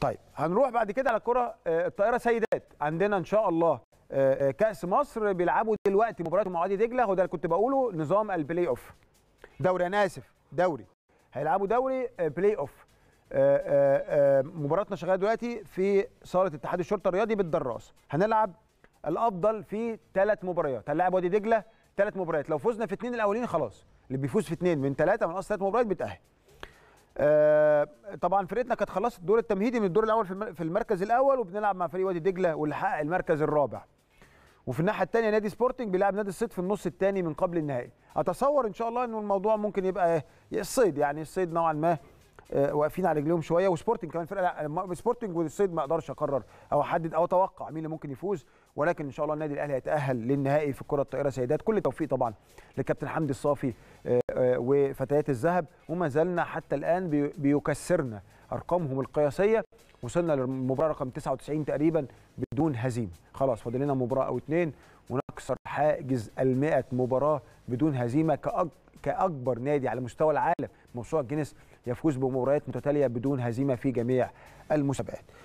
طيب هنروح بعد كده على الكره آه، الطائره سيدات عندنا ان شاء الله آه، آه، كاس مصر بيلعبوا دلوقتي مباراتهم مع وادي دجله وده اللي كنت بقوله نظام البلاي اوف دوري انا اسف دوري هيلعبوا دوري بلاي اوف مباراتنا شغاله دلوقتي في صاله اتحاد الشرطه الرياضي بالدراس هنلعب الافضل في ثلاث مباريات هنلعب وادي دجله ثلاث مباريات لو فزنا في اثنين الاولين خلاص اللي بيفوز في اثنين من ثلاثه من اصل ثلاث مباريات بيتاهل طبعا فرقتنا كانت خلصت الدور التمهيدي من الدور الاول في المركز الاول وبنلعب مع فريق وادي دجله واللي حقق المركز الرابع وفي الناحيه الثانيه نادي سبورتنج بيلعب نادي الصيد في النص الثاني من قبل النهائي اتصور ان شاء الله انه الموضوع ممكن يبقى إيه، الصيد يعني الصيد نوعا ما آه، واقفين على رجليهم شويه وسبورتنج كمان فرقه سبورتنج والصيد ما اقدرش اقرر او احدد او اتوقع مين اللي ممكن يفوز ولكن ان شاء الله النادي الاهلي هيتاهل للنهائي في الكره الطائره سيدات كل التوفيق طبعا لكابتن حمدي الصافي آه، آه، وفتيات الذهب وما زلنا حتى الآن بيكسرنا أرقامهم القياسية وصلنا للمباراة رقم 99 تقريبا بدون هزيمة خلاص فاضل لنا مباراة أو اثنين ونكسر حاجز ال 100 مباراة بدون هزيمة كأج... كأكبر نادي على مستوى العالم موسوعة جينيس يفوز بمباريات متتالية بدون هزيمة في جميع المسابقات